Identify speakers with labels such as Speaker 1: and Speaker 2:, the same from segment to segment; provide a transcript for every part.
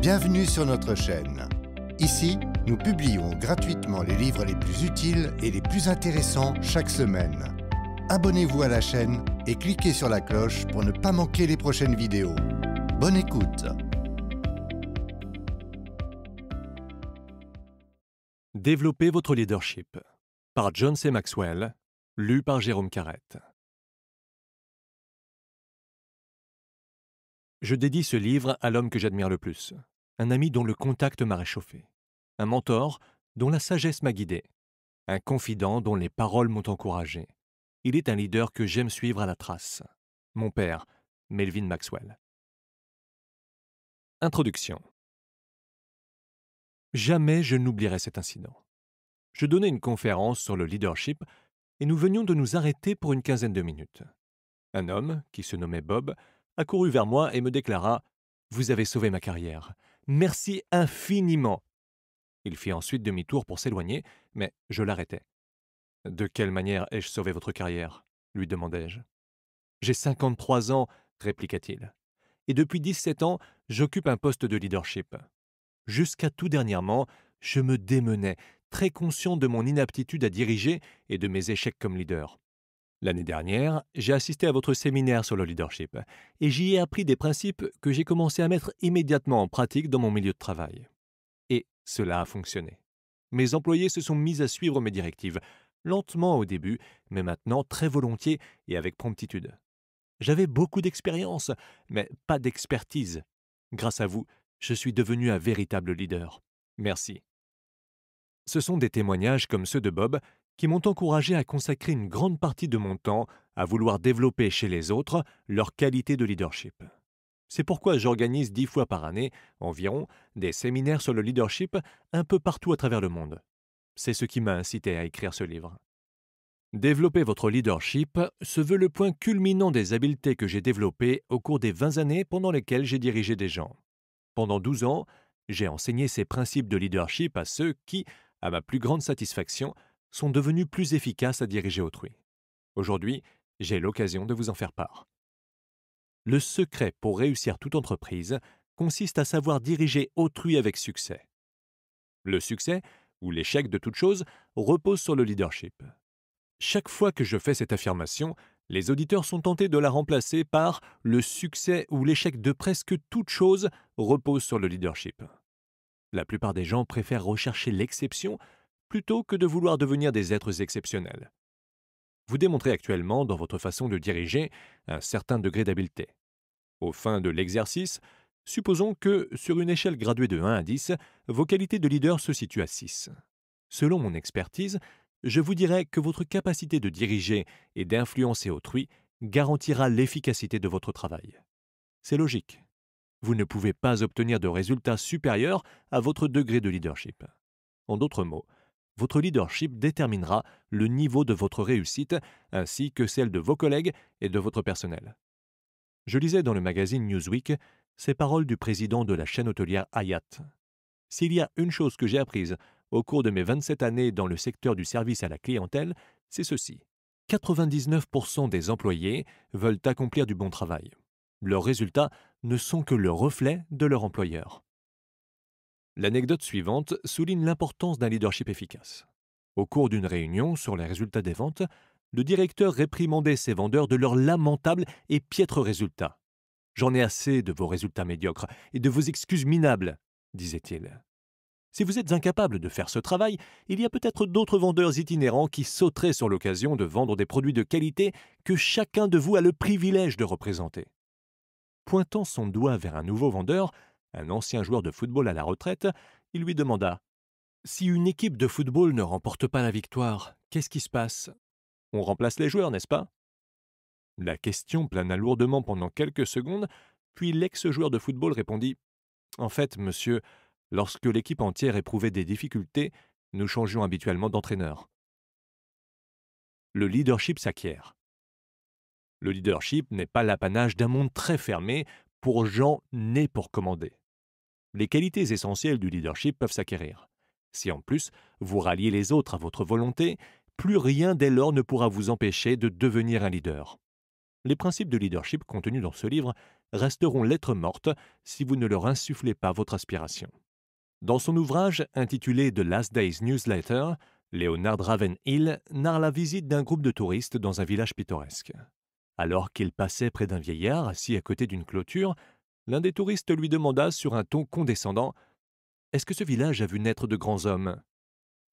Speaker 1: Bienvenue sur notre chaîne. Ici, nous publions gratuitement les livres les plus utiles et les plus intéressants chaque semaine. Abonnez-vous à la chaîne et cliquez sur la cloche pour ne pas manquer les prochaines vidéos. Bonne écoute Développez votre leadership par John C. Maxwell, lu par Jérôme Carrette. Je dédie ce livre à l'homme que j'admire le plus, un ami dont le contact m'a réchauffé, un mentor dont la sagesse m'a guidé, un confident dont les paroles m'ont encouragé. Il est un leader que j'aime suivre à la trace. Mon père, Melvin Maxwell. Introduction. Jamais je n'oublierai cet incident. Je donnais une conférence sur le leadership et nous venions de nous arrêter pour une quinzaine de minutes. Un homme, qui se nommait Bob, accourut vers moi et me déclara Vous avez sauvé ma carrière. Merci infiniment. Il fit ensuite demi-tour pour s'éloigner, mais je l'arrêtai. De quelle manière ai-je sauvé votre carrière lui demandai-je. J'ai 53 ans, répliqua-t-il. Et depuis 17 ans, j'occupe un poste de leadership. Jusqu'à tout dernièrement, je me démenais, très conscient de mon inaptitude à diriger et de mes échecs comme leader. L'année dernière, j'ai assisté à votre séminaire sur le leadership et j'y ai appris des principes que j'ai commencé à mettre immédiatement en pratique dans mon milieu de travail. Et cela a fonctionné. Mes employés se sont mis à suivre mes directives, lentement au début, mais maintenant très volontiers et avec promptitude. J'avais beaucoup d'expérience, mais pas d'expertise. Grâce à vous, je suis devenu un véritable leader. Merci. Ce sont des témoignages comme ceux de Bob qui m'ont encouragé à consacrer une grande partie de mon temps à vouloir développer chez les autres leur qualité de leadership. C'est pourquoi j'organise dix fois par année, environ, des séminaires sur le leadership un peu partout à travers le monde. C'est ce qui m'a incité à écrire ce livre. Développer votre leadership se veut le point culminant des habiletés que j'ai développées au cours des vingt années pendant lesquelles j'ai dirigé des gens. Pendant douze ans, j'ai enseigné ces principes de leadership à ceux qui, à ma plus grande satisfaction, sont devenus plus efficaces à diriger autrui. Aujourd'hui, j'ai l'occasion de vous en faire part. Le secret pour réussir toute entreprise consiste à savoir diriger autrui avec succès. Le succès, ou l'échec de toute chose, repose sur le leadership. Chaque fois que je fais cette affirmation, les auditeurs sont tentés de la remplacer par le succès ou l'échec de presque toute chose repose sur le leadership. La plupart des gens préfèrent rechercher l'exception plutôt que de vouloir devenir des êtres exceptionnels. Vous démontrez actuellement dans votre façon de diriger un certain degré d'habileté. Au fin de l'exercice, supposons que, sur une échelle graduée de 1 à 10, vos qualités de leader se situent à 6. Selon mon expertise, je vous dirais que votre capacité de diriger et d'influencer autrui garantira l'efficacité de votre travail. C'est logique. Vous ne pouvez pas obtenir de résultats supérieurs à votre degré de leadership. En d'autres mots, votre leadership déterminera le niveau de votre réussite ainsi que celle de vos collègues et de votre personnel. Je lisais dans le magazine Newsweek ces paroles du président de la chaîne hôtelière Hayat. S'il y a une chose que j'ai apprise au cours de mes 27 années dans le secteur du service à la clientèle, c'est ceci. 99% des employés veulent accomplir du bon travail. Leurs résultats ne sont que le reflet de leur employeur. L'anecdote suivante souligne l'importance d'un leadership efficace. Au cours d'une réunion sur les résultats des ventes, le directeur réprimandait ses vendeurs de leurs lamentables et piètres résultats. J'en ai assez de vos résultats médiocres et de vos excuses minables, disait-il. Si vous êtes incapable de faire ce travail, il y a peut-être d'autres vendeurs itinérants qui sauteraient sur l'occasion de vendre des produits de qualité que chacun de vous a le privilège de représenter. Pointant son doigt vers un nouveau vendeur, un ancien joueur de football à la retraite, il lui demanda Si une équipe de football ne remporte pas la victoire, qu'est-ce qui se passe On remplace les joueurs, n'est-ce pas La question plana lourdement pendant quelques secondes, puis l'ex-joueur de football répondit En fait, monsieur, lorsque l'équipe entière éprouvait des difficultés, nous changions habituellement d'entraîneur. Le leadership s'acquiert. Le leadership n'est pas l'apanage d'un monde très fermé pour gens nés pour commander les qualités essentielles du leadership peuvent s'acquérir. Si en plus vous ralliez les autres à votre volonté, plus rien dès lors ne pourra vous empêcher de devenir un leader. Les principes de leadership contenus dans ce livre resteront lettres mortes si vous ne leur insufflez pas votre aspiration. Dans son ouvrage intitulé The Last Days Newsletter, Leonard Ravenhill narre la visite d'un groupe de touristes dans un village pittoresque. Alors qu'ils passaient près d'un vieillard assis à côté d'une clôture, l'un des touristes lui demanda sur un ton condescendant Est-ce que ce village a vu naître de grands hommes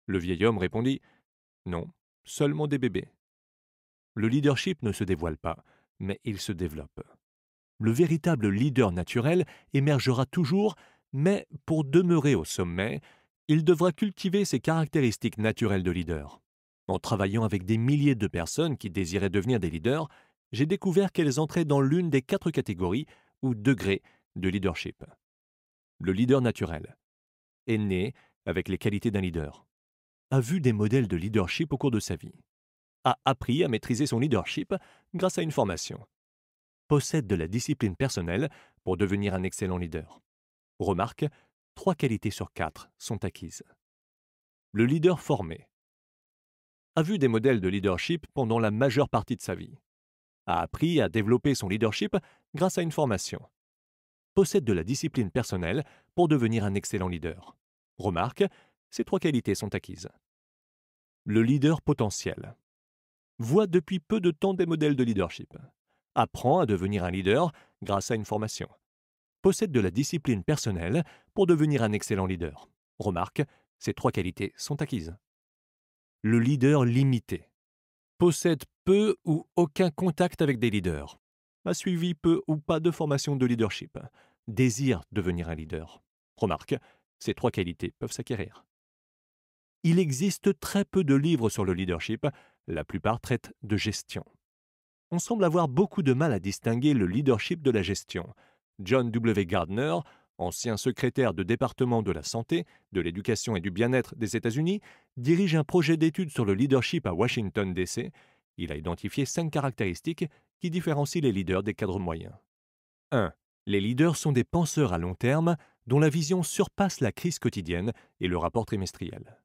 Speaker 1: Le vieil homme répondit Non, seulement des bébés. Le leadership ne se dévoile pas, mais il se développe. Le véritable leader naturel émergera toujours, mais pour demeurer au sommet, il devra cultiver ses caractéristiques naturelles de leader. En travaillant avec des milliers de personnes qui désiraient devenir des leaders, j'ai découvert qu'elles entraient dans l'une des quatre catégories ou degré de leadership. Le leader naturel est né avec les qualités d'un leader, a vu des modèles de leadership au cours de sa vie, a appris à maîtriser son leadership grâce à une formation, possède de la discipline personnelle pour devenir un excellent leader. Remarque, trois qualités sur quatre sont acquises. Le leader formé a vu des modèles de leadership pendant la majeure partie de sa vie, a appris à développer son leadership grâce à une formation. Possède de la discipline personnelle pour devenir un excellent leader. Remarque, ces trois qualités sont acquises. Le leader potentiel. Voit depuis peu de temps des modèles de leadership. Apprend à devenir un leader grâce à une formation. Possède de la discipline personnelle pour devenir un excellent leader. Remarque, ces trois qualités sont acquises. Le leader limité possède peu ou aucun contact avec des leaders, a suivi peu ou pas de formation de leadership, désire devenir un leader. Remarque, ces trois qualités peuvent s'acquérir. Il existe très peu de livres sur le leadership, la plupart traitent de gestion. On semble avoir beaucoup de mal à distinguer le leadership de la gestion. John W. Gardner ancien secrétaire de département de la santé, de l'éducation et du bien-être des États-Unis, dirige un projet d'étude sur le leadership à Washington, D.C. Il a identifié cinq caractéristiques qui différencient les leaders des cadres moyens. 1. Les leaders sont des penseurs à long terme dont la vision surpasse la crise quotidienne et le rapport trimestriel.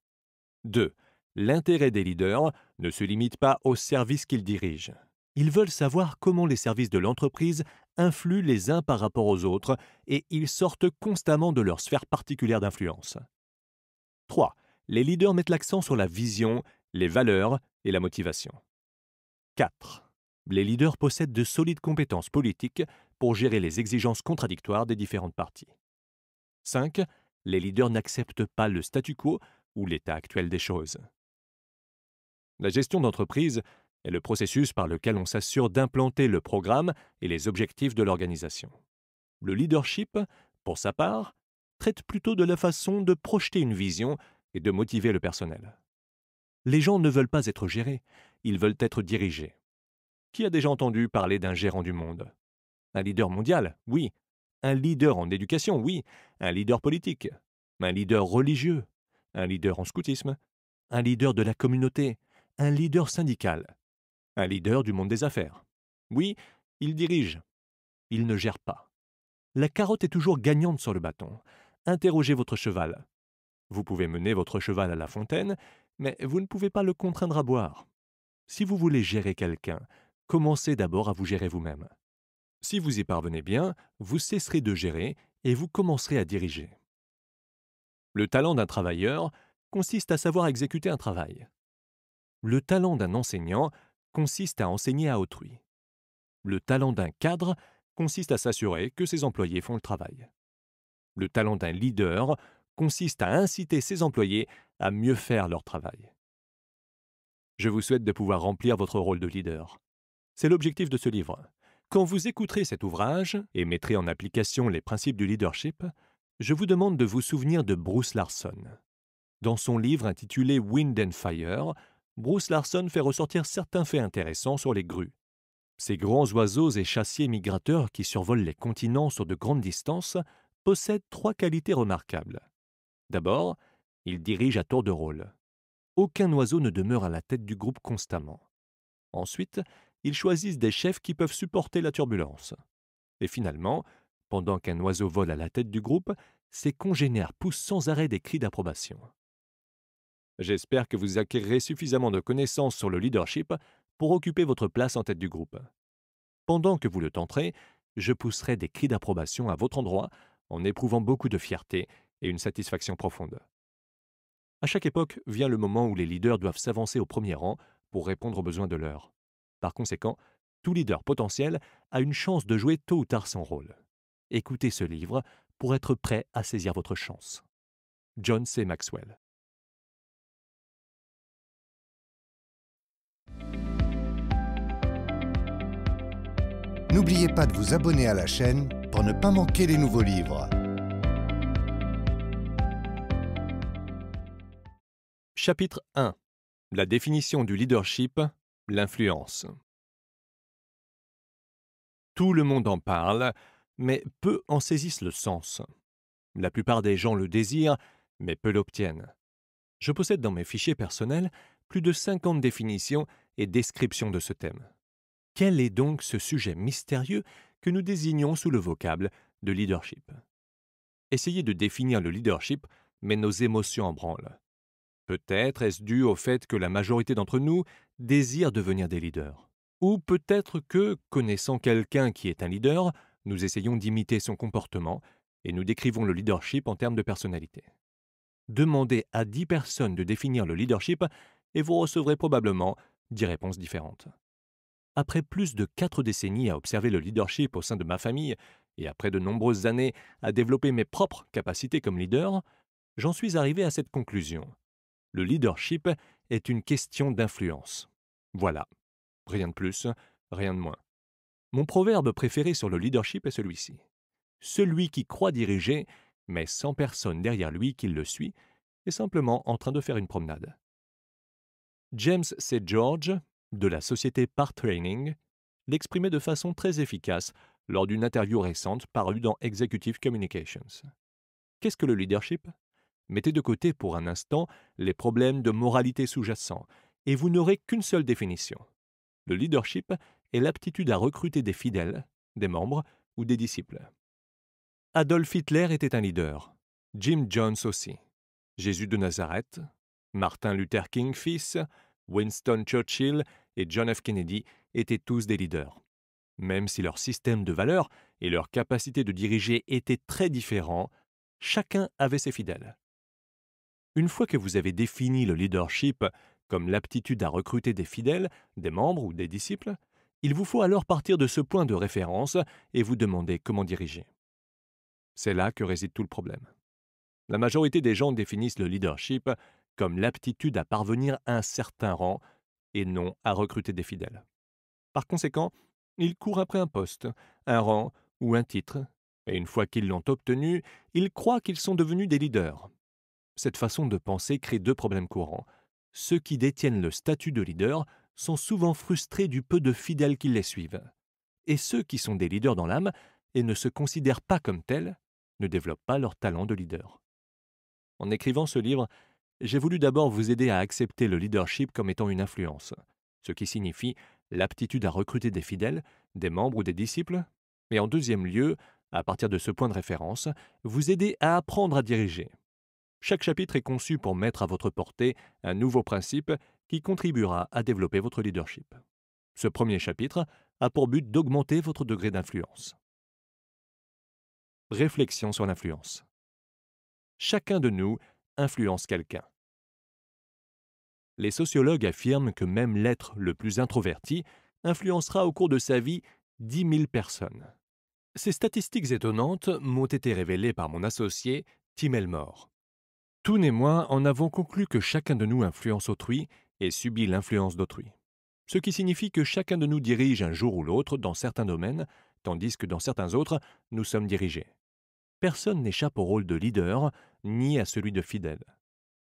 Speaker 1: 2. L'intérêt des leaders ne se limite pas au service qu'ils dirigent. Ils veulent savoir comment les services de l'entreprise influent les uns par rapport aux autres et ils sortent constamment de leur sphère particulière d'influence. 3. Les leaders mettent l'accent sur la vision, les valeurs et la motivation. 4. Les leaders possèdent de solides compétences politiques pour gérer les exigences contradictoires des différentes parties. 5. Les leaders n'acceptent pas le statu quo ou l'état actuel des choses. La gestion d'entreprise est le processus par lequel on s'assure d'implanter le programme et les objectifs de l'organisation. Le leadership, pour sa part, traite plutôt de la façon de projeter une vision et de motiver le personnel. Les gens ne veulent pas être gérés, ils veulent être dirigés. Qui a déjà entendu parler d'un gérant du monde Un leader mondial, oui. Un leader en éducation, oui. Un leader politique. Un leader religieux. Un leader en scoutisme. Un leader de la communauté. Un leader syndical un leader du monde des affaires. Oui, il dirige. Il ne gère pas. La carotte est toujours gagnante sur le bâton. Interrogez votre cheval. Vous pouvez mener votre cheval à la fontaine, mais vous ne pouvez pas le contraindre à boire. Si vous voulez gérer quelqu'un, commencez d'abord à vous gérer vous-même. Si vous y parvenez bien, vous cesserez de gérer et vous commencerez à diriger. Le talent d'un travailleur consiste à savoir exécuter un travail. Le talent d'un enseignant consiste à enseigner à autrui. Le talent d'un cadre consiste à s'assurer que ses employés font le travail. Le talent d'un leader consiste à inciter ses employés à mieux faire leur travail. Je vous souhaite de pouvoir remplir votre rôle de leader. C'est l'objectif de ce livre. Quand vous écouterez cet ouvrage et mettrez en application les principes du leadership, je vous demande de vous souvenir de Bruce Larson. Dans son livre intitulé Wind and Fire, Bruce Larson fait ressortir certains faits intéressants sur les grues. Ces grands oiseaux et chassiers migrateurs qui survolent les continents sur de grandes distances possèdent trois qualités remarquables. D'abord, ils dirigent à tour de rôle. Aucun oiseau ne demeure à la tête du groupe constamment. Ensuite, ils choisissent des chefs qui peuvent supporter la turbulence. Et finalement, pendant qu'un oiseau vole à la tête du groupe, ses congénères poussent sans arrêt des cris d'approbation. J'espère que vous acquérirez suffisamment de connaissances sur le leadership pour occuper votre place en tête du groupe. Pendant que vous le tenterez, je pousserai des cris d'approbation à votre endroit en éprouvant beaucoup de fierté et une satisfaction profonde. À chaque époque vient le moment où les leaders doivent s'avancer au premier rang pour répondre aux besoins de l'heure. Par conséquent, tout leader potentiel a une chance de jouer tôt ou tard son rôle. Écoutez ce livre pour être prêt à saisir votre chance. John C. Maxwell n'oubliez pas de vous abonner à la chaîne pour ne pas manquer les nouveaux livres. Chapitre 1 La définition du leadership, l'influence. Tout le monde en parle, mais peu en saisissent le sens. La plupart des gens le désirent, mais peu l'obtiennent. Je possède dans mes fichiers personnels plus de 50 définitions et descriptions de ce thème. Quel est donc ce sujet mystérieux que nous désignons sous le vocable de leadership Essayez de définir le leadership mais nos émotions en branle. Peut-être est-ce dû au fait que la majorité d'entre nous désire devenir des leaders. Ou peut-être que, connaissant quelqu'un qui est un leader, nous essayons d'imiter son comportement et nous décrivons le leadership en termes de personnalité. Demandez à 10 personnes de définir le leadership et vous recevrez probablement dix réponses différentes après plus de quatre décennies à observer le leadership au sein de ma famille et après de nombreuses années à développer mes propres capacités comme leader, j'en suis arrivé à cette conclusion. Le leadership est une question d'influence. Voilà. Rien de plus, rien de moins. Mon proverbe préféré sur le leadership est celui-ci. Celui qui croit diriger, mais sans personne derrière lui qui le suit, est simplement en train de faire une promenade. James C. George, de la société par Training l'exprimait de façon très efficace lors d'une interview récente parue dans Executive Communications. Qu'est-ce que le leadership Mettez de côté pour un instant les problèmes de moralité sous-jacents, et vous n'aurez qu'une seule définition. Le leadership est l'aptitude à recruter des fidèles, des membres ou des disciples. Adolf Hitler était un leader, Jim Jones aussi, Jésus de Nazareth, Martin Luther King fils, Winston Churchill et John F. Kennedy étaient tous des leaders. Même si leur système de valeurs et leur capacité de diriger étaient très différents, chacun avait ses fidèles. Une fois que vous avez défini le leadership comme l'aptitude à recruter des fidèles, des membres ou des disciples, il vous faut alors partir de ce point de référence et vous demander comment diriger. C'est là que réside tout le problème. La majorité des gens définissent le leadership comme l'aptitude à parvenir à un certain rang et non à recruter des fidèles. Par conséquent, ils courent après un poste, un rang ou un titre, et une fois qu'ils l'ont obtenu, ils croient qu'ils sont devenus des leaders. Cette façon de penser crée deux problèmes courants. Ceux qui détiennent le statut de leader sont souvent frustrés du peu de fidèles qui les suivent. Et ceux qui sont des leaders dans l'âme et ne se considèrent pas comme tels ne développent pas leur talent de leader. En écrivant ce livre, j'ai voulu d'abord vous aider à accepter le leadership comme étant une influence, ce qui signifie l'aptitude à recruter des fidèles, des membres ou des disciples, et en deuxième lieu, à partir de ce point de référence, vous aider à apprendre à diriger. Chaque chapitre est conçu pour mettre à votre portée un nouveau principe qui contribuera à développer votre leadership. Ce premier chapitre a pour but d'augmenter votre degré d'influence. Réflexion sur l'influence. Chacun de nous influence quelqu'un. Les sociologues affirment que même l'être le plus introverti influencera au cours de sa vie 10 000 personnes. Ces statistiques étonnantes m'ont été révélées par mon associé Tim Elmore. Toon et moi en avons conclu que chacun de nous influence autrui et subit l'influence d'autrui. Ce qui signifie que chacun de nous dirige un jour ou l'autre dans certains domaines, tandis que dans certains autres, nous sommes dirigés personne n'échappe au rôle de leader ni à celui de fidèle.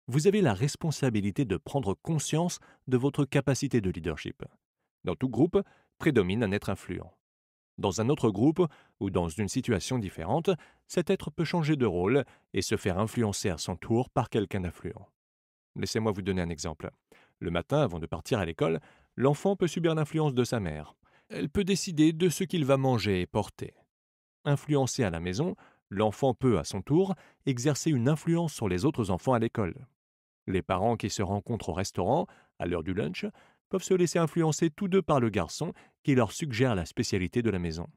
Speaker 1: Vous avez la responsabilité de prendre conscience de votre capacité de leadership. Dans tout groupe, prédomine un être influent. Dans un autre groupe ou dans une situation différente, cet être peut changer de rôle et se faire influencer à son tour par quelqu'un d'influent. Laissez-moi vous donner un exemple. Le matin, avant de partir à l'école, l'enfant peut subir l'influence de sa mère. Elle peut décider de ce qu'il va manger et porter. Influencé à la maison, L'enfant peut, à son tour, exercer une influence sur les autres enfants à l'école. Les parents qui se rencontrent au restaurant, à l'heure du lunch, peuvent se laisser influencer tous deux par le garçon qui leur suggère la spécialité de la maison.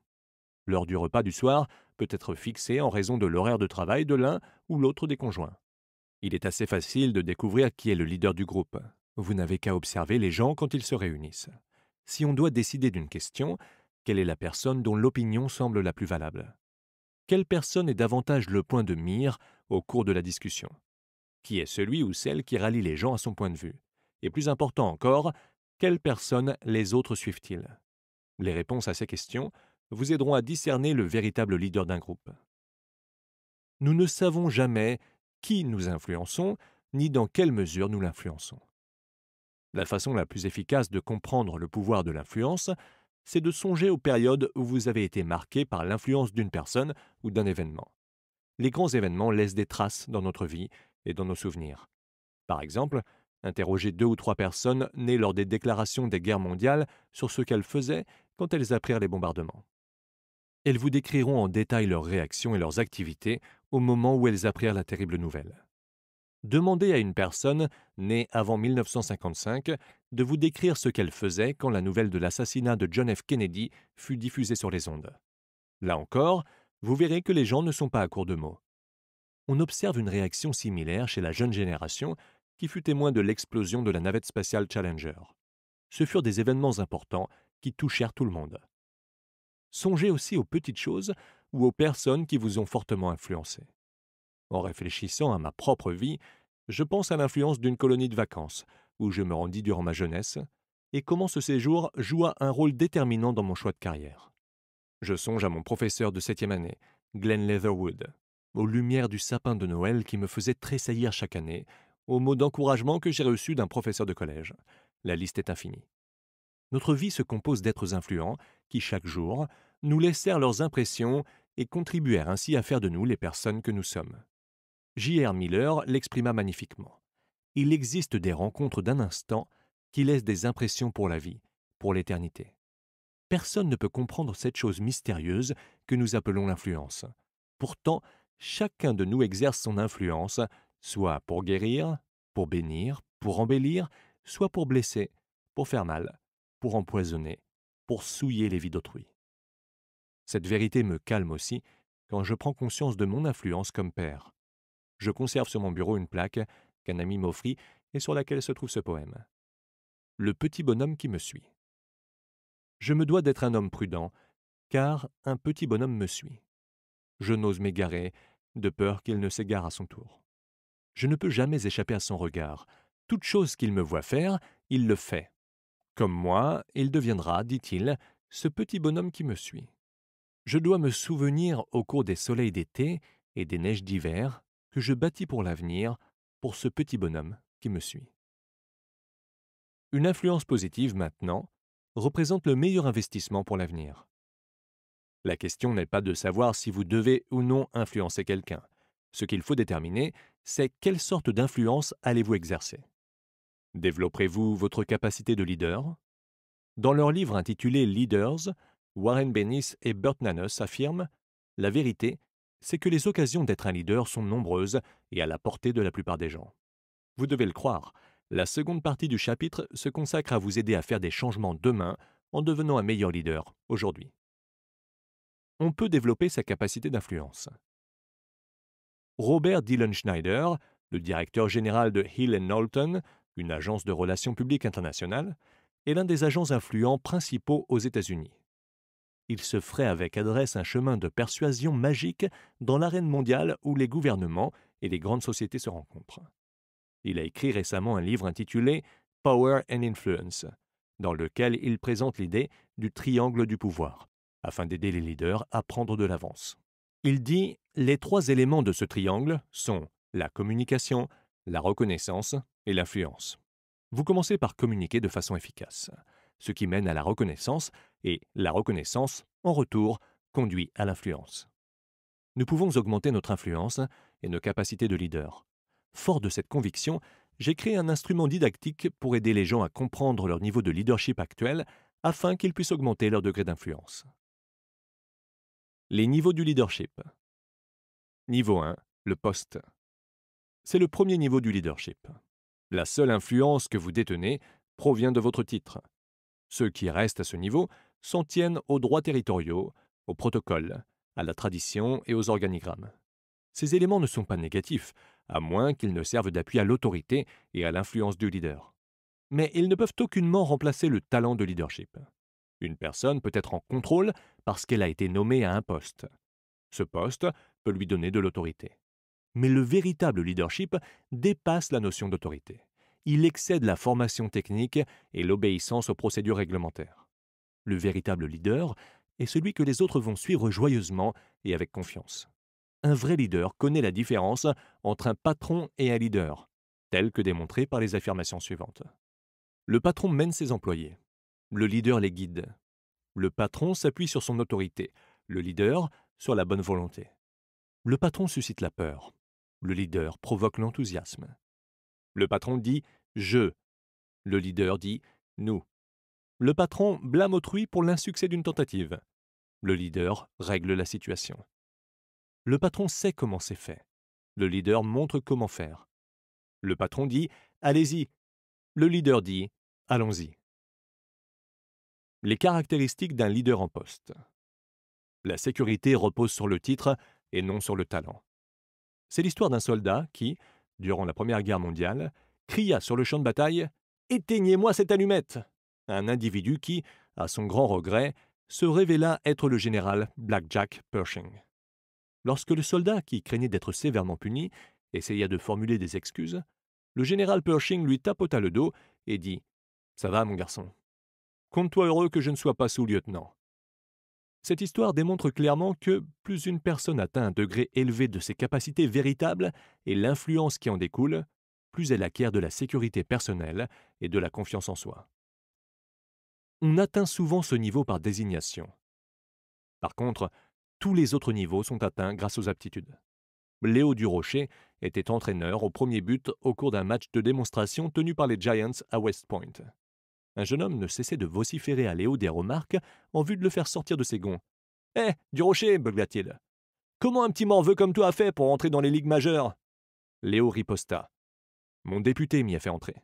Speaker 1: L'heure du repas du soir peut être fixée en raison de l'horaire de travail de l'un ou l'autre des conjoints. Il est assez facile de découvrir qui est le leader du groupe. Vous n'avez qu'à observer les gens quand ils se réunissent. Si on doit décider d'une question, quelle est la personne dont l'opinion semble la plus valable quelle personne est davantage le point de mire au cours de la discussion Qui est celui ou celle qui rallie les gens à son point de vue Et plus important encore, quelle personne les autres suivent-ils Les réponses à ces questions vous aideront à discerner le véritable leader d'un groupe. Nous ne savons jamais qui nous influençons, ni dans quelle mesure nous l'influençons. La façon la plus efficace de comprendre le pouvoir de l'influence, c'est de songer aux périodes où vous avez été marqué par l'influence d'une personne ou d'un événement. Les grands événements laissent des traces dans notre vie et dans nos souvenirs. Par exemple, interroger deux ou trois personnes nées lors des déclarations des guerres mondiales sur ce qu'elles faisaient quand elles apprirent les bombardements. Elles vous décriront en détail leurs réactions et leurs activités au moment où elles apprirent la terrible nouvelle demandez à une personne née avant 1955 de vous décrire ce qu'elle faisait quand la nouvelle de l'assassinat de John F. Kennedy fut diffusée sur les ondes. Là encore, vous verrez que les gens ne sont pas à court de mots. On observe une réaction similaire chez la jeune génération qui fut témoin de l'explosion de la navette spatiale Challenger. Ce furent des événements importants qui touchèrent tout le monde. Songez aussi aux petites choses ou aux personnes qui vous ont fortement influencé. En réfléchissant à ma propre vie, je pense à l'influence d'une colonie de vacances, où je me rendis durant ma jeunesse, et comment ce séjour joua un rôle déterminant dans mon choix de carrière. Je songe à mon professeur de septième année, Glenn Leatherwood, aux lumières du sapin de Noël qui me faisait tressaillir chaque année, aux mots d'encouragement que j'ai reçus d'un professeur de collège. La liste est infinie. Notre vie se compose d'êtres influents qui, chaque jour, nous laissèrent leurs impressions et contribuèrent ainsi à faire de nous les personnes que nous sommes. J.R. Miller l'exprima magnifiquement. Il existe des rencontres d'un instant qui laissent des impressions pour la vie, pour l'éternité. Personne ne peut comprendre cette chose mystérieuse que nous appelons l'influence. Pourtant, chacun de nous exerce son influence, soit pour guérir, pour bénir, pour embellir, soit pour blesser, pour faire mal, pour empoisonner, pour souiller les vies d'autrui. Cette vérité me calme aussi quand je prends conscience de mon influence comme père, je conserve sur mon bureau une plaque qu'un ami m'offrit et sur laquelle se trouve ce poème. Le petit bonhomme qui me suit. Je me dois d'être un homme prudent, car un petit bonhomme me suit. Je n'ose m'égarer, de peur qu'il ne s'égare à son tour. Je ne peux jamais échapper à son regard. Toute chose qu'il me voit faire, il le fait. Comme moi, il deviendra, dit-il, ce petit bonhomme qui me suit. Je dois me souvenir au cours des soleils d'été et des neiges d'hiver que je bâtis pour l'avenir, pour ce petit bonhomme qui me suit. Une influence positive maintenant représente le meilleur investissement pour l'avenir. La question n'est pas de savoir si vous devez ou non influencer quelqu'un. Ce qu'il faut déterminer, c'est quelle sorte d'influence allez-vous exercer. Développerez-vous votre capacité de leader Dans leur livre intitulé Leaders, Warren Bennis et Burt Nanos affirment La vérité, c'est que les occasions d'être un leader sont nombreuses et à la portée de la plupart des gens. Vous devez le croire, la seconde partie du chapitre se consacre à vous aider à faire des changements demain en devenant un meilleur leader aujourd'hui. On peut développer sa capacité d'influence. Robert Dylan Schneider, le directeur général de Hill Knowlton, une agence de relations publiques internationales, est l'un des agents influents principaux aux États-Unis il se ferait avec adresse un chemin de persuasion magique dans l'arène mondiale où les gouvernements et les grandes sociétés se rencontrent. Il a écrit récemment un livre intitulé Power and Influence, dans lequel il présente l'idée du triangle du pouvoir, afin d'aider les leaders à prendre de l'avance. Il dit Les trois éléments de ce triangle sont la communication, la reconnaissance et l'influence. Vous commencez par communiquer de façon efficace, ce qui mène à la reconnaissance et la reconnaissance, en retour, conduit à l'influence. Nous pouvons augmenter notre influence et nos capacités de leader. Fort de cette conviction, j'ai créé un instrument didactique pour aider les gens à comprendre leur niveau de leadership actuel afin qu'ils puissent augmenter leur degré d'influence. Les niveaux du leadership. Niveau 1, le poste. C'est le premier niveau du leadership. La seule influence que vous détenez provient de votre titre. Ceux qui restent à ce niveau s'en tiennent aux droits territoriaux, aux protocoles, à la tradition et aux organigrammes. Ces éléments ne sont pas négatifs, à moins qu'ils ne servent d'appui à l'autorité et à l'influence du leader. Mais ils ne peuvent aucunement remplacer le talent de leadership. Une personne peut être en contrôle parce qu'elle a été nommée à un poste. Ce poste peut lui donner de l'autorité. Mais le véritable leadership dépasse la notion d'autorité. Il excède la formation technique et l'obéissance aux procédures réglementaires. Le véritable leader est celui que les autres vont suivre joyeusement et avec confiance. Un vrai leader connaît la différence entre un patron et un leader, tel que démontré par les affirmations suivantes. Le patron mène ses employés. Le leader les guide. Le patron s'appuie sur son autorité. Le leader sur la bonne volonté. Le patron suscite la peur. Le leader provoque l'enthousiasme. Le patron dit ⁇ je ⁇ Le leader dit ⁇ nous ⁇ le patron blâme autrui pour l'insuccès d'une tentative. Le leader règle la situation. Le patron sait comment c'est fait. Le leader montre comment faire. Le patron dit Allez-y. Le leader dit Allons-y. Les caractéristiques d'un leader en poste. La sécurité repose sur le titre et non sur le talent. C'est l'histoire d'un soldat qui, durant la Première Guerre mondiale, cria sur le champ de bataille Éteignez-moi cette allumette un individu qui, à son grand regret, se révéla être le général Black Jack Pershing. Lorsque le soldat, qui craignait d'être sévèrement puni, essaya de formuler des excuses, le général Pershing lui tapota le dos et dit Ça va, mon garçon. Compte-toi heureux que je ne sois pas sous-lieutenant. Cette histoire démontre clairement que plus une personne atteint un degré élevé de ses capacités véritables et l'influence qui en découle, plus elle acquiert de la sécurité personnelle et de la confiance en soi on atteint souvent ce niveau par désignation. Par contre, tous les autres niveaux sont atteints grâce aux aptitudes. Léo Durocher était entraîneur au premier but au cours d'un match de démonstration tenu par les Giants à West Point. Un jeune homme ne cessait de vociférer à Léo des remarques en vue de le faire sortir de ses gonds. Hé, eh, Du Durocher, beugla-t-il. Comment un petit morveux comme toi a fait pour entrer dans les ligues majeures Léo riposta. Mon député m'y a fait entrer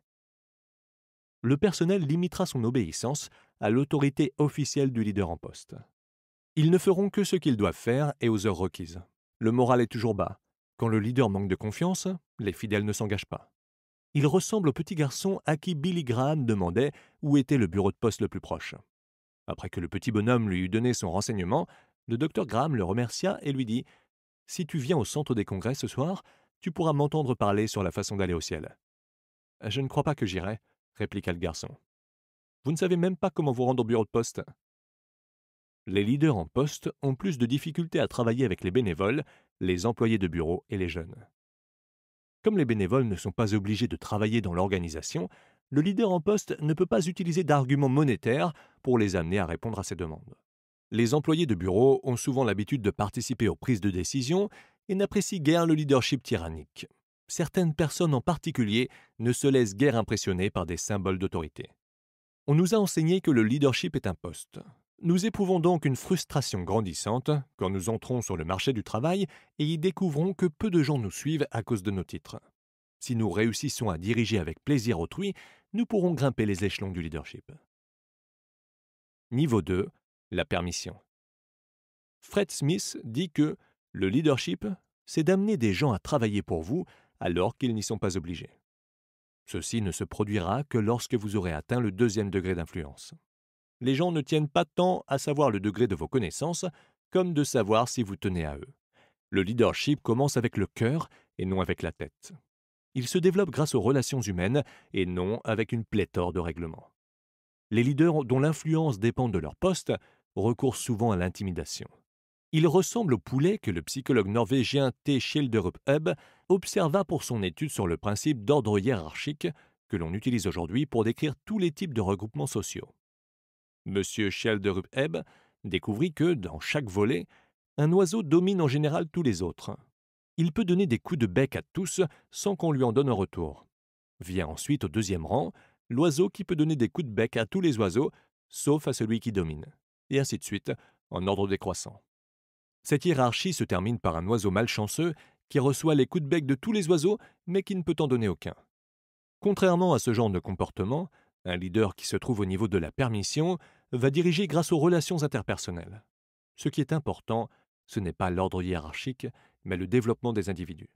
Speaker 1: le personnel limitera son obéissance à l'autorité officielle du leader en poste. Ils ne feront que ce qu'ils doivent faire et aux heures requises. Le moral est toujours bas. Quand le leader manque de confiance, les fidèles ne s'engagent pas. Il ressemble au petit garçon à qui Billy Graham demandait où était le bureau de poste le plus proche. Après que le petit bonhomme lui eut donné son renseignement, le docteur Graham le remercia et lui dit Si tu viens au centre des congrès ce soir, tu pourras m'entendre parler sur la façon d'aller au ciel. Je ne crois pas que j'irai, répliqua le garçon. Vous ne savez même pas comment vous rendre au bureau de poste. Les leaders en poste ont plus de difficultés à travailler avec les bénévoles, les employés de bureau et les jeunes. Comme les bénévoles ne sont pas obligés de travailler dans l'organisation, le leader en poste ne peut pas utiliser d'arguments monétaires pour les amener à répondre à ses demandes. Les employés de bureau ont souvent l'habitude de participer aux prises de décision et n'apprécient guère le leadership tyrannique certaines personnes en particulier ne se laissent guère impressionner par des symboles d'autorité. On nous a enseigné que le leadership est un poste. Nous éprouvons donc une frustration grandissante quand nous entrons sur le marché du travail et y découvrons que peu de gens nous suivent à cause de nos titres. Si nous réussissons à diriger avec plaisir autrui, nous pourrons grimper les échelons du leadership. Niveau 2. La permission. Fred Smith dit que le leadership, c'est d'amener des gens à travailler pour vous alors qu'ils n'y sont pas obligés. Ceci ne se produira que lorsque vous aurez atteint le deuxième degré d'influence. Les gens ne tiennent pas tant à savoir le degré de vos connaissances comme de savoir si vous tenez à eux. Le leadership commence avec le cœur et non avec la tête. Il se développe grâce aux relations humaines et non avec une pléthore de règlements. Les leaders dont l'influence dépend de leur poste recourent souvent à l'intimidation. Il ressemble au poulet que le psychologue norvégien T. Schilderup Hub observa pour son étude sur le principe d'ordre hiérarchique que l'on utilise aujourd'hui pour décrire tous les types de regroupements sociaux. M. Schilderup hebb découvrit que, dans chaque volet, un oiseau domine en général tous les autres. Il peut donner des coups de bec à tous sans qu'on lui en donne un retour. Vient ensuite au deuxième rang l'oiseau qui peut donner des coups de bec à tous les oiseaux, sauf à celui qui domine, et ainsi de suite, en ordre décroissant. Cette hiérarchie se termine par un oiseau malchanceux qui reçoit les coups de bec de tous les oiseaux mais qui ne peut en donner aucun. Contrairement à ce genre de comportement, un leader qui se trouve au niveau de la permission va diriger grâce aux relations interpersonnelles. Ce qui est important, ce n'est pas l'ordre hiérarchique, mais le développement des individus.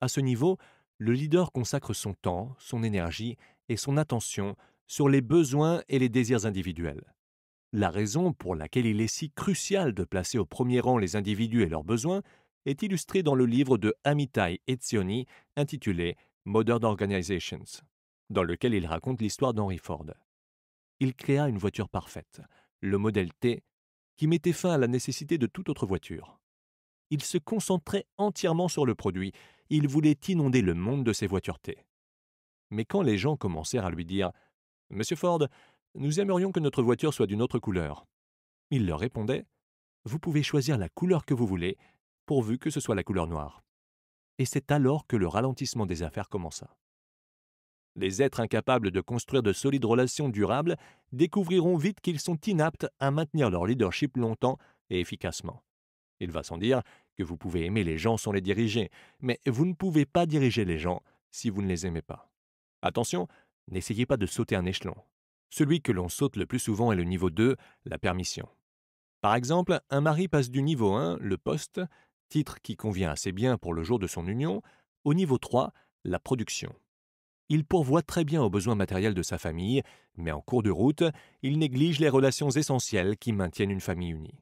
Speaker 1: À ce niveau, le leader consacre son temps, son énergie et son attention sur les besoins et les désirs individuels. La raison pour laquelle il est si crucial de placer au premier rang les individus et leurs besoins est illustrée dans le livre de Amitai Etzioni intitulé Modern Organizations, dans lequel il raconte l'histoire d'Henry Ford. Il créa une voiture parfaite, le modèle T, qui mettait fin à la nécessité de toute autre voiture. Il se concentrait entièrement sur le produit, il voulait inonder le monde de ses voitures T. Mais quand les gens commencèrent à lui dire Monsieur Ford, nous aimerions que notre voiture soit d'une autre couleur. Il leur répondait Vous pouvez choisir la couleur que vous voulez, pourvu que ce soit la couleur noire. Et c'est alors que le ralentissement des affaires commença. Les êtres incapables de construire de solides relations durables découvriront vite qu'ils sont inaptes à maintenir leur leadership longtemps et efficacement. Il va sans dire que vous pouvez aimer les gens sans les diriger, mais vous ne pouvez pas diriger les gens si vous ne les aimez pas. Attention, n'essayez pas de sauter un échelon. Celui que l'on saute le plus souvent est le niveau 2, la permission. Par exemple, un mari passe du niveau 1, le poste, titre qui convient assez bien pour le jour de son union, au niveau 3, la production. Il pourvoit très bien aux besoins matériels de sa famille, mais en cours de route, il néglige les relations essentielles qui maintiennent une famille unie.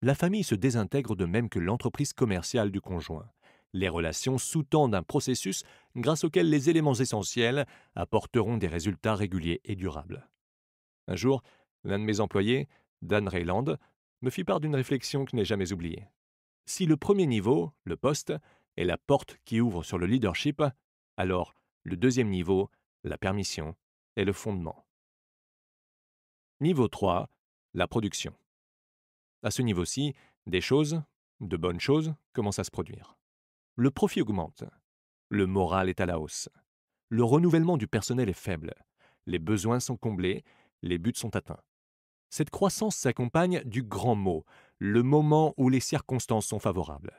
Speaker 1: La famille se désintègre de même que l'entreprise commerciale du conjoint. Les relations sous-tendent un processus grâce auquel les éléments essentiels apporteront des résultats réguliers et durables. Un jour, l'un de mes employés, Dan Rayland, me fit part d'une réflexion que je n'ai jamais oubliée. Si le premier niveau, le poste, est la porte qui ouvre sur le leadership, alors le deuxième niveau, la permission, est le fondement. Niveau 3, la production. À ce niveau-ci, des choses, de bonnes choses, commencent à se produire. Le profit augmente. Le moral est à la hausse. Le renouvellement du personnel est faible. Les besoins sont comblés les buts sont atteints. Cette croissance s'accompagne du grand mot, le moment où les circonstances sont favorables.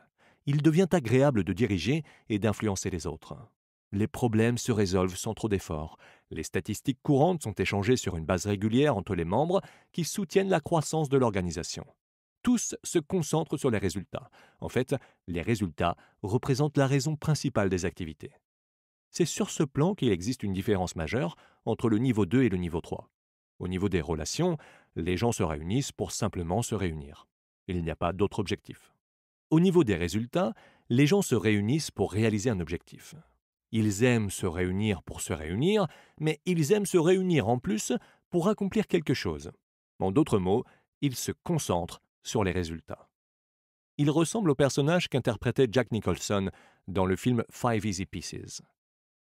Speaker 1: Il devient agréable de diriger et d'influencer les autres. Les problèmes se résolvent sans trop d'efforts. Les statistiques courantes sont échangées sur une base régulière entre les membres qui soutiennent la croissance de l'organisation. Tous se concentrent sur les résultats. En fait, les résultats représentent la raison principale des activités. C'est sur ce plan qu'il existe une différence majeure entre le niveau 2 et le niveau 3. Au niveau des relations, les gens se réunissent pour simplement se réunir. Il n'y a pas d'autre objectif. Au niveau des résultats, les gens se réunissent pour réaliser un objectif. Ils aiment se réunir pour se réunir, mais ils aiment se réunir en plus pour accomplir quelque chose. En d'autres mots, ils se concentrent sur les résultats. Il ressemble au personnage qu'interprétait Jack Nicholson dans le film Five Easy Pieces.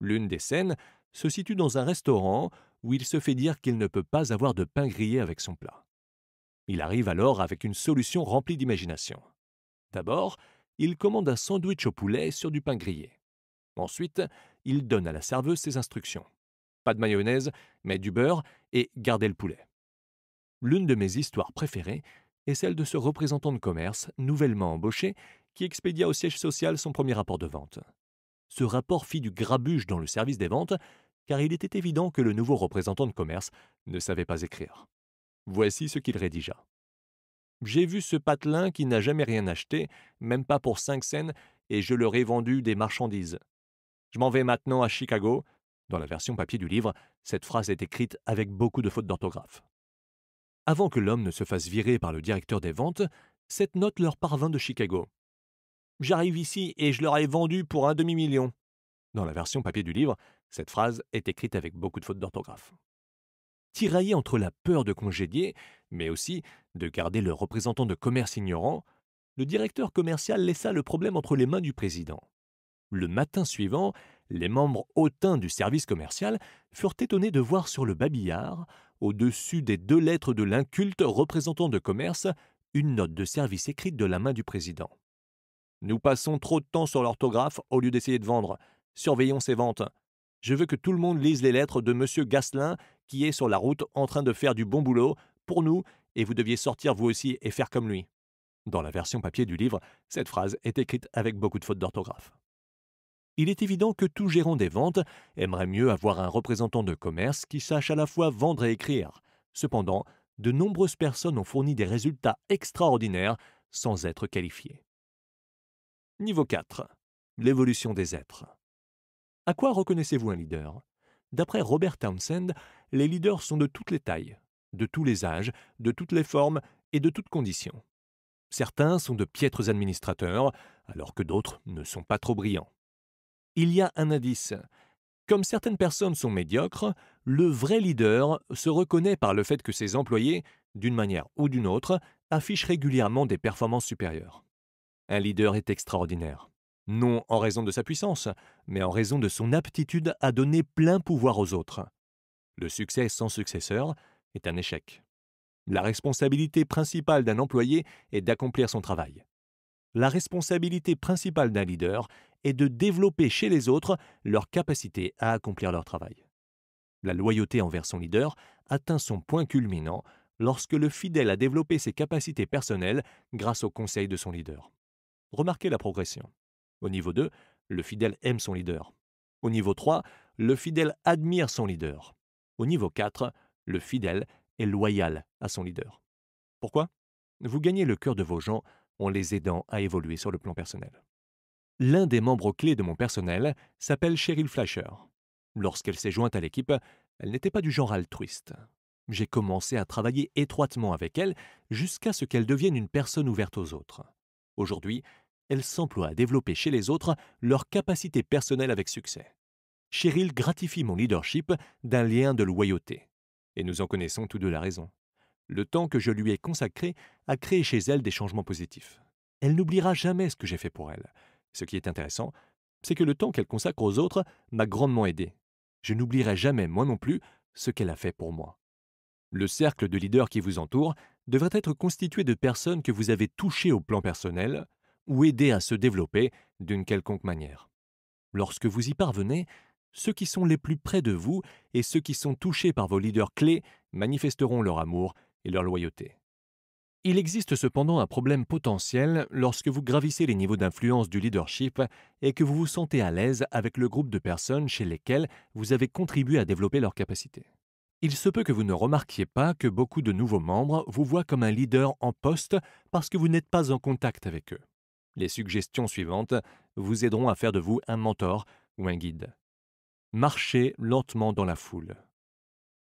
Speaker 1: L'une des scènes se situe dans un restaurant où il se fait dire qu'il ne peut pas avoir de pain grillé avec son plat. Il arrive alors avec une solution remplie d'imagination. D'abord, il commande un sandwich au poulet sur du pain grillé. Ensuite, il donne à la serveuse ses instructions. Pas de mayonnaise, mais du beurre et gardez le poulet. L'une de mes histoires préférées est celle de ce représentant de commerce nouvellement embauché qui expédia au siège social son premier rapport de vente. Ce rapport fit du grabuge dans le service des ventes car il était évident que le nouveau représentant de commerce ne savait pas écrire. Voici ce qu'il rédigea. J'ai vu ce patelin qui n'a jamais rien acheté, même pas pour cinq cents, et je leur ai vendu des marchandises. Je m'en vais maintenant à Chicago. Dans la version papier du livre, cette phrase est écrite avec beaucoup de fautes d'orthographe. Avant que l'homme ne se fasse virer par le directeur des ventes, cette note leur parvint de Chicago. J'arrive ici et je leur ai vendu pour un demi-million. Dans la version papier du livre, cette phrase est écrite avec beaucoup de fautes d'orthographe. Tiraillé entre la peur de congédier, mais aussi de garder le représentant de commerce ignorant, le directeur commercial laissa le problème entre les mains du président. Le matin suivant, les membres hautains du service commercial furent étonnés de voir sur le babillard, au-dessus des deux lettres de l'inculte représentant de commerce, une note de service écrite de la main du président. Nous passons trop de temps sur l'orthographe au lieu d'essayer de vendre. Surveillons ces ventes. Je veux que tout le monde lise les lettres de M. Gasselin qui est sur la route en train de faire du bon boulot pour nous et vous deviez sortir vous aussi et faire comme lui. Dans la version papier du livre, cette phrase est écrite avec beaucoup de fautes d'orthographe. Il est évident que tout gérant des ventes aimerait mieux avoir un représentant de commerce qui sache à la fois vendre et écrire. Cependant, de nombreuses personnes ont fourni des résultats extraordinaires sans être qualifiées. Niveau 4. L'évolution des êtres. À quoi reconnaissez-vous un leader D'après Robert Townsend, les leaders sont de toutes les tailles, de tous les âges, de toutes les formes et de toutes conditions. Certains sont de piètres administrateurs, alors que d'autres ne sont pas trop brillants. Il y a un indice. Comme certaines personnes sont médiocres, le vrai leader se reconnaît par le fait que ses employés, d'une manière ou d'une autre, affichent régulièrement des performances supérieures. Un leader est extraordinaire non en raison de sa puissance, mais en raison de son aptitude à donner plein pouvoir aux autres. Le succès sans successeur est un échec. La responsabilité principale d'un employé est d'accomplir son travail. La responsabilité principale d'un leader est de développer chez les autres leur capacité à accomplir leur travail. La loyauté envers son leader atteint son point culminant lorsque le fidèle a développé ses capacités personnelles grâce au conseil de son leader. Remarquez la progression. Au niveau 2, le fidèle aime son leader. Au niveau 3, le fidèle admire son leader. Au niveau 4, le fidèle est loyal à son leader. Pourquoi Vous gagnez le cœur de vos gens en les aidant à évoluer sur le plan personnel. L'un des membres clés de mon personnel s'appelle Cheryl Flasher. Lorsqu'elle s'est jointe à l'équipe, elle n'était pas du genre altruiste. J'ai commencé à travailler étroitement avec elle jusqu'à ce qu'elle devienne une personne ouverte aux autres. Aujourd'hui, elle s'emploie à développer chez les autres leurs capacités personnelles avec succès. Cheryl gratifie mon leadership d'un lien de loyauté. Et nous en connaissons tous deux la raison. Le temps que je lui ai consacré a créé chez elle des changements positifs. Elle n'oubliera jamais ce que j'ai fait pour elle. Ce qui est intéressant, c'est que le temps qu'elle consacre aux autres m'a grandement aidé. Je n'oublierai jamais, moi non plus, ce qu'elle a fait pour moi. Le cercle de leaders qui vous entoure devrait être constitué de personnes que vous avez touchées au plan personnel, ou aider à se développer d'une quelconque manière. Lorsque vous y parvenez, ceux qui sont les plus près de vous et ceux qui sont touchés par vos leaders clés manifesteront leur amour et leur loyauté. Il existe cependant un problème potentiel lorsque vous gravissez les niveaux d'influence du leadership et que vous vous sentez à l'aise avec le groupe de personnes chez lesquelles vous avez contribué à développer leurs capacités. Il se peut que vous ne remarquiez pas que beaucoup de nouveaux membres vous voient comme un leader en poste parce que vous n'êtes pas en contact avec eux. Les suggestions suivantes vous aideront à faire de vous un mentor ou un guide. Marchez lentement dans la foule.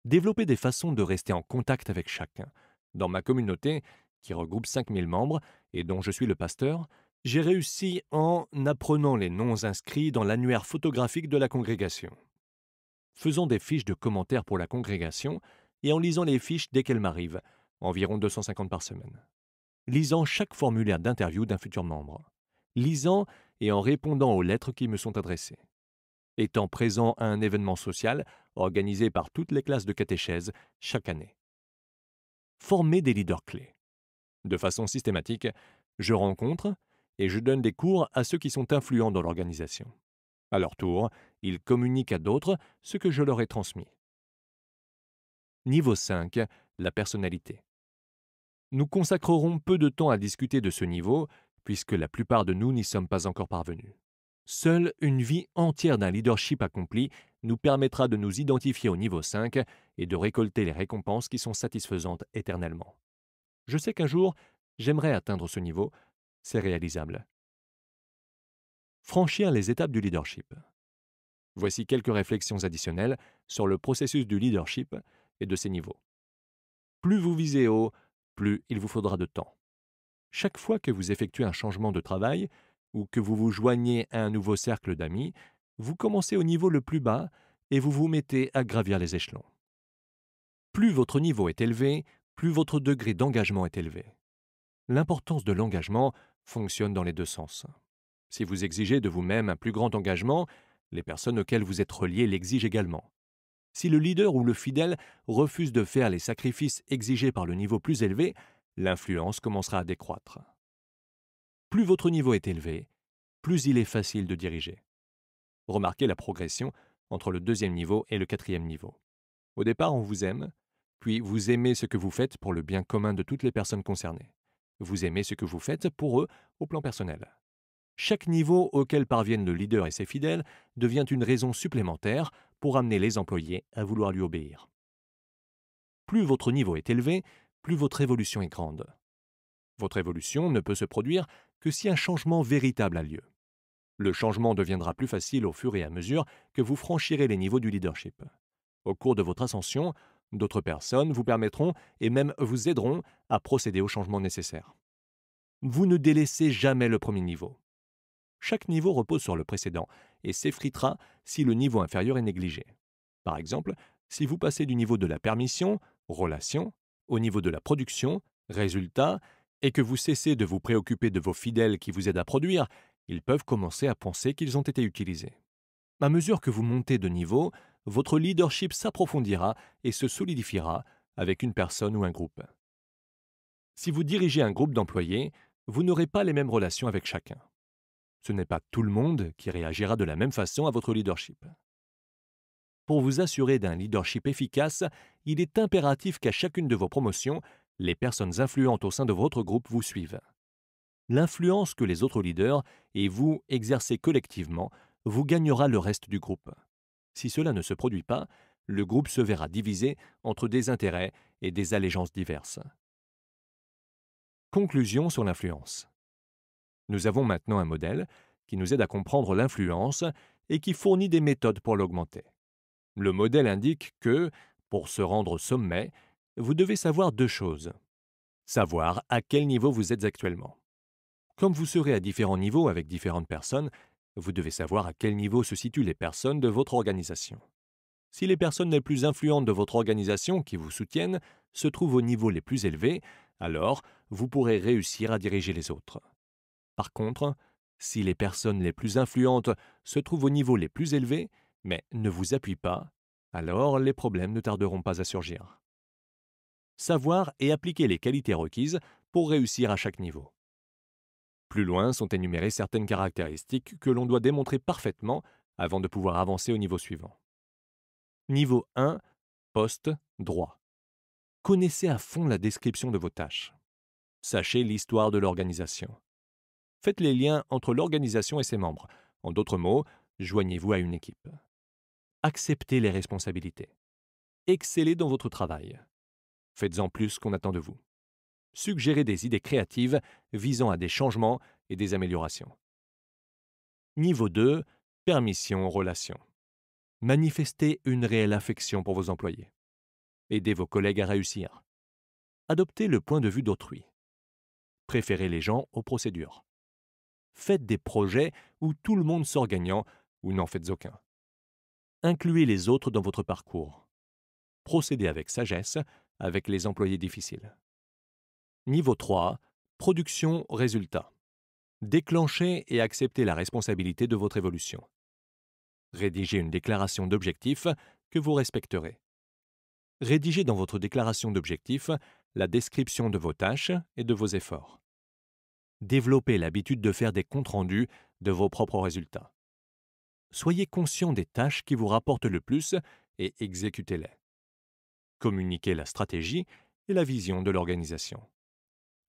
Speaker 1: Développez des façons de rester en contact avec chacun. Dans ma communauté, qui regroupe 5000 membres et dont je suis le pasteur, j'ai réussi en apprenant les noms inscrits dans l'annuaire photographique de la congrégation. Faisons des fiches de commentaires pour la congrégation et en lisant les fiches dès qu'elles m'arrivent, environ 250 par semaine lisant chaque formulaire d'interview d'un futur membre, lisant et en répondant aux lettres qui me sont adressées, étant présent à un événement social organisé par toutes les classes de catéchèse chaque année. Former des leaders clés. De façon systématique, je rencontre et je donne des cours à ceux qui sont influents dans l'organisation. À leur tour, ils communiquent à d'autres ce que je leur ai transmis. Niveau 5. La personnalité. Nous consacrerons peu de temps à discuter de ce niveau, puisque la plupart de nous n'y sommes pas encore parvenus. Seule une vie entière d'un leadership accompli nous permettra de nous identifier au niveau 5 et de récolter les récompenses qui sont satisfaisantes éternellement. Je sais qu'un jour, j'aimerais atteindre ce niveau, c'est réalisable. Franchir les étapes du leadership. Voici quelques réflexions additionnelles sur le processus du leadership et de ses niveaux. Plus vous visez haut, plus il vous faudra de temps. Chaque fois que vous effectuez un changement de travail ou que vous vous joignez à un nouveau cercle d'amis, vous commencez au niveau le plus bas et vous vous mettez à gravir les échelons. Plus votre niveau est élevé, plus votre degré d'engagement est élevé. L'importance de l'engagement fonctionne dans les deux sens. Si vous exigez de vous-même un plus grand engagement, les personnes auxquelles vous êtes reliées l'exigent également. Si le leader ou le fidèle refuse de faire les sacrifices exigés par le niveau plus élevé, l'influence commencera à décroître. Plus votre niveau est élevé, plus il est facile de diriger. Remarquez la progression entre le deuxième niveau et le quatrième niveau. Au départ, on vous aime, puis vous aimez ce que vous faites pour le bien commun de toutes les personnes concernées. Vous aimez ce que vous faites pour eux au plan personnel. Chaque niveau auquel parviennent le leader et ses fidèles devient une raison supplémentaire pour amener les employés à vouloir lui obéir. Plus votre niveau est élevé, plus votre évolution est grande. Votre évolution ne peut se produire que si un changement véritable a lieu. Le changement deviendra plus facile au fur et à mesure que vous franchirez les niveaux du leadership. Au cours de votre ascension, d'autres personnes vous permettront et même vous aideront à procéder aux changements nécessaires. Vous ne délaissez jamais le premier niveau. Chaque niveau repose sur le précédent et s'effritera si le niveau inférieur est négligé. Par exemple, si vous passez du niveau de la permission, relation, au niveau de la production, résultat, et que vous cessez de vous préoccuper de vos fidèles qui vous aident à produire, ils peuvent commencer à penser qu'ils ont été utilisés. À mesure que vous montez de niveau, votre leadership s'approfondira et se solidifiera avec une personne ou un groupe. Si vous dirigez un groupe d'employés, vous n'aurez pas les mêmes relations avec chacun. Ce n'est pas tout le monde qui réagira de la même façon à votre leadership. Pour vous assurer d'un leadership efficace, il est impératif qu'à chacune de vos promotions, les personnes influentes au sein de votre groupe vous suivent. L'influence que les autres leaders et vous exercez collectivement vous gagnera le reste du groupe. Si cela ne se produit pas, le groupe se verra divisé entre des intérêts et des allégeances diverses. Conclusion sur l'influence. Nous avons maintenant un modèle qui nous aide à comprendre l'influence et qui fournit des méthodes pour l'augmenter. Le modèle indique que, pour se rendre au sommet, vous devez savoir deux choses. Savoir à quel niveau vous êtes actuellement. Comme vous serez à différents niveaux avec différentes personnes, vous devez savoir à quel niveau se situent les personnes de votre organisation. Si les personnes les plus influentes de votre organisation qui vous soutiennent se trouvent au niveau les plus élevés, alors vous pourrez réussir à diriger les autres. Par contre, si les personnes les plus influentes se trouvent aux niveaux les plus élevés, mais ne vous appuient pas, alors les problèmes ne tarderont pas à surgir. Savoir et appliquer les qualités requises pour réussir à chaque niveau. Plus loin sont énumérées certaines caractéristiques que l'on doit démontrer parfaitement avant de pouvoir avancer au niveau suivant. Niveau 1, poste, droit. Connaissez à fond la description de vos tâches. Sachez l'histoire de l'organisation. Faites les liens entre l'organisation et ses membres. En d'autres mots, joignez-vous à une équipe. Acceptez les responsabilités. Excellez dans votre travail. Faites-en plus qu'on attend de vous. Suggérez des idées créatives visant à des changements et des améliorations. Niveau 2. Permission aux relations. Manifestez une réelle affection pour vos employés. Aidez vos collègues à réussir. Adoptez le point de vue d'autrui. Préférez les gens aux procédures. Faites des projets où tout le monde sort gagnant ou n'en faites aucun. Incluez les autres dans votre parcours. Procédez avec sagesse avec les employés difficiles. Niveau 3. Production, résultat. Déclenchez et acceptez la responsabilité de votre évolution. Rédigez une déclaration d'objectif que vous respecterez. Rédigez dans votre déclaration d'objectif la description de vos tâches et de vos efforts développez l'habitude de faire des comptes rendus de vos propres résultats. Soyez conscient des tâches qui vous rapportent le plus et exécutez-les. Communiquez la stratégie et la vision de l'organisation.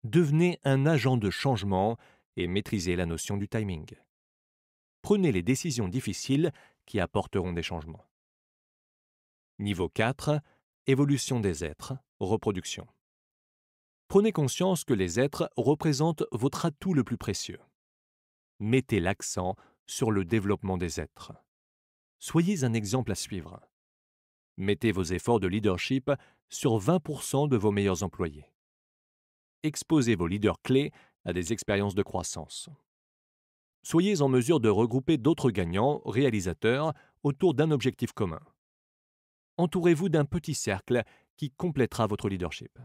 Speaker 1: Devenez un agent de changement et maîtrisez la notion du timing. Prenez les décisions difficiles qui apporteront des changements. Niveau 4. Évolution des êtres, reproduction. Prenez conscience que les êtres représentent votre atout le plus précieux. Mettez l'accent sur le développement des êtres. Soyez un exemple à suivre. Mettez vos efforts de leadership sur 20% de vos meilleurs employés. Exposez vos leaders clés à des expériences de croissance. Soyez en mesure de regrouper d'autres gagnants, réalisateurs, autour d'un objectif commun. Entourez-vous d'un petit cercle qui complétera votre leadership.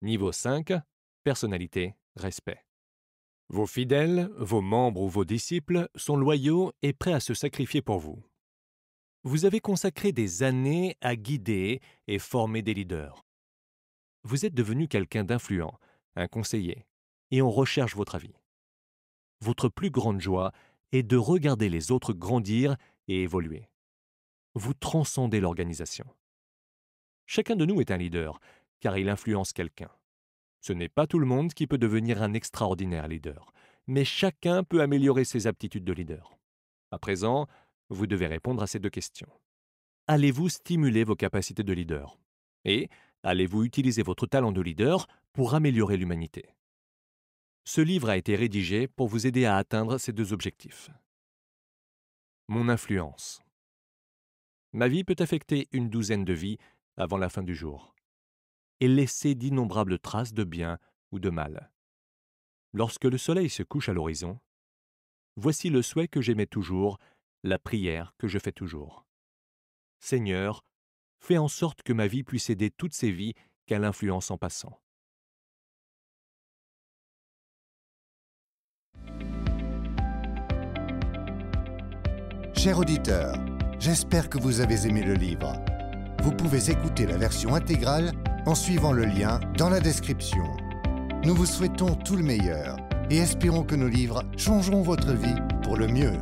Speaker 1: Niveau 5, personnalité, respect. Vos fidèles, vos membres ou vos disciples sont loyaux et prêts à se sacrifier pour vous. Vous avez consacré des années à guider et former des leaders. Vous êtes devenu quelqu'un d'influent, un conseiller, et on recherche votre avis. Votre plus grande joie est de regarder les autres grandir et évoluer. Vous transcendez l'organisation. Chacun de nous est un leader, car il influence quelqu'un. Ce n'est pas tout le monde qui peut devenir un extraordinaire leader, mais chacun peut améliorer ses aptitudes de leader. À présent, vous devez répondre à ces deux questions. Allez-vous stimuler vos capacités de leader Et allez-vous utiliser votre talent de leader pour améliorer l'humanité Ce livre a été rédigé pour vous aider à atteindre ces deux objectifs. Mon influence. Ma vie peut affecter une douzaine de vies avant la fin du jour et laisser d'innombrables traces de bien ou de mal. Lorsque le soleil se couche à l'horizon, voici le souhait que j'aimais toujours, la prière que je fais toujours. Seigneur, fais en sorte que ma vie puisse aider toutes ces vies qu'elle influence en passant. Cher auditeur, j'espère que vous avez aimé le livre vous pouvez écouter la version intégrale en suivant le lien dans la description. Nous vous souhaitons tout le meilleur et espérons que nos livres changeront votre vie pour le mieux.